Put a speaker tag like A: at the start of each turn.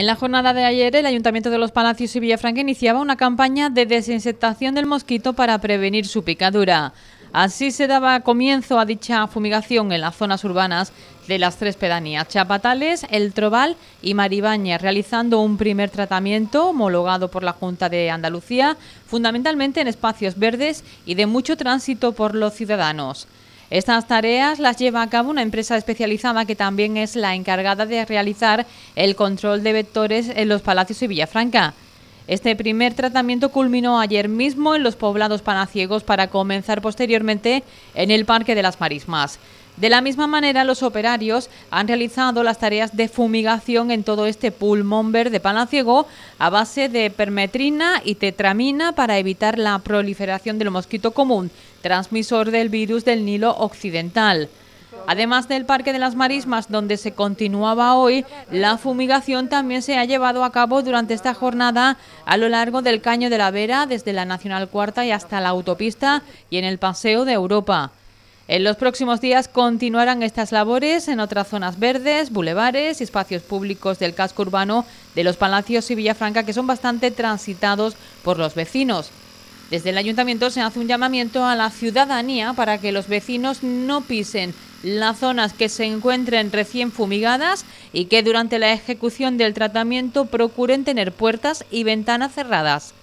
A: En la jornada de ayer, el Ayuntamiento de los Palacios y Villafranca iniciaba una campaña de desinsectación del mosquito para prevenir su picadura. Así se daba comienzo a dicha fumigación en las zonas urbanas de las tres pedanías, Chapatales, El Trobal y Maribaña, realizando un primer tratamiento homologado por la Junta de Andalucía, fundamentalmente en espacios verdes y de mucho tránsito por los ciudadanos. Estas tareas las lleva a cabo una empresa especializada que también es la encargada de realizar el control de vectores en los Palacios y Villafranca. Este primer tratamiento culminó ayer mismo en los poblados panaciegos para comenzar posteriormente en el Parque de las Marismas. De la misma manera, los operarios han realizado las tareas de fumigación en todo este pulmón verde palaciego a base de permetrina y tetramina para evitar la proliferación del mosquito común, transmisor del virus del Nilo Occidental. Además del Parque de las Marismas, donde se continuaba hoy, la fumigación también se ha llevado a cabo durante esta jornada a lo largo del Caño de la Vera, desde la Nacional Cuarta y hasta la autopista y en el Paseo de Europa. En los próximos días continuarán estas labores en otras zonas verdes, bulevares y espacios públicos del casco urbano de los Palacios y Villafranca que son bastante transitados por los vecinos. Desde el ayuntamiento se hace un llamamiento a la ciudadanía para que los vecinos no pisen las zonas que se encuentren recién fumigadas y que durante la ejecución del tratamiento procuren tener puertas y ventanas cerradas.